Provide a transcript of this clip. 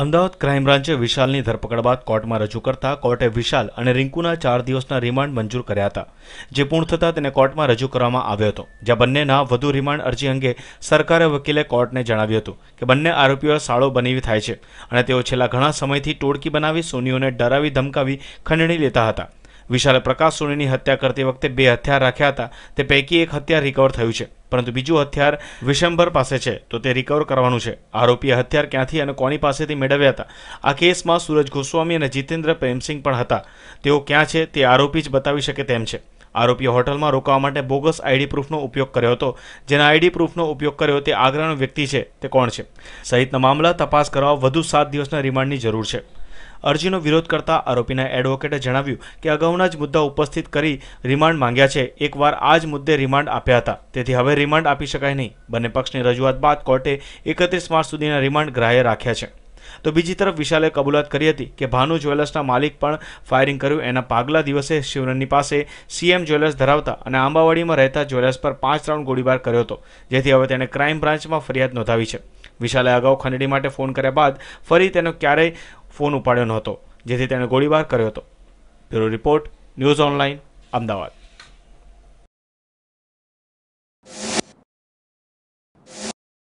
Ahmedabad crime બ્રાન્ચે વિશાલની ધરપકડ બાદ કોર્ટમાં રજૂ કરતા કોર્ટે વિશાલ અને રિંકુના ચાર દિવસના રિમાન્ડ મંજૂર કર્યા હતા જે પૂર્ણ થતાં તેને કોર્ટમાં રજૂ કરવામાં આવ્યો હતો જ્યાં બંનેના વધુ રિમાન્ડ અરજી અંગે સરકારે વકીલે કોર્ટને જણાવ્યું હતું કે બંને આરોપીઓ સાળો બની થાય છે અને તેઓ છેલ્લા ઘણા સમયથી ટોળકી બનાવી સોનીઓને ડરાવી ધમકાવી ખંડણી લેતા હતા વિશાલે પ્રકાશ સોનીની હત્યા કરતી વખતે બે હથિયાર રાખ્યા હતા તે પૈકી એક હથિયાર રિકવર થયું છે પરંતુ બીજું હથિયાર વિશંભર પાસે છે તો તે રિકવર કરવાનું છે આરોપીએ હથિયાર ક્યાંથી અને કોની પાસેથી મેળવ્યા હતા આ કેસમાં સુરજ ગોસ્વામી અને જીતેન્દ્ર પ્રેમસિંહ પણ હતા તેઓ ક્યાં છે તે આરોપી જ બતાવી શકે તેમ છે આરોપીએ હોટલમાં રોકાવા માટે બોગસ આઈડી પ્રૂફનો ઉપયોગ કર્યો હતો જેના આઈડી પ્રૂફનો ઉપયોગ કર્યો તે આગ્રાનો વ્યક્તિ છે તે કોણ છે સહિતના મામલા તપાસ કરવા વધુ સાત દિવસના રિમાન્ડની જરૂર છે અરજીનો વિરોધ કરતા આરોપીના એડવોકેટે જણાવ્યું કે અગાઉના જ મુદ્દા ઉપસ્થિત કરી રિમાન્ડ માંગ્યા છે એકવાર આ જ મુદ્દે રિમાન્ડ આપ્યા હતા તેથી હવે રિમાન્ડ આપી શકાય નહીં બંને પક્ષની રજૂઆત બાદ કોર્ટે એકત્રીસ માર્ચ સુધીના રિમાન્ડ ગ્રાહ્ય રાખ્યા છે તો બીજી તરફ વિશાલે કબૂલાત કરી હતી કે ભાનુ જ્વેલર્સના માલિક પણ ફાયરિંગ કર્યું એના પાગલા દિવસે શિવરનની પાસે સીએમ જ્વેલર્સ ધરાવતા અને આંબાવાડીમાં રહેતા જ્વેલર્સ પર પાંચ રાઉન્ડ ગોળીબાર કર્યો હતો જેથી હવે તેણે ક્રાઇમ બ્રાન્ચમાં ફરિયાદ નોંધાવી છે વિશાલે અગાઉ ખંડણી માટે ફોન કર્યા બાદ ફરી તેનો ક્યારેય ફોન ઉપાડ્યો નહોતો જેથી તેણે ગોળીબાર કર્યો હતો bureau report news online Ahmedabad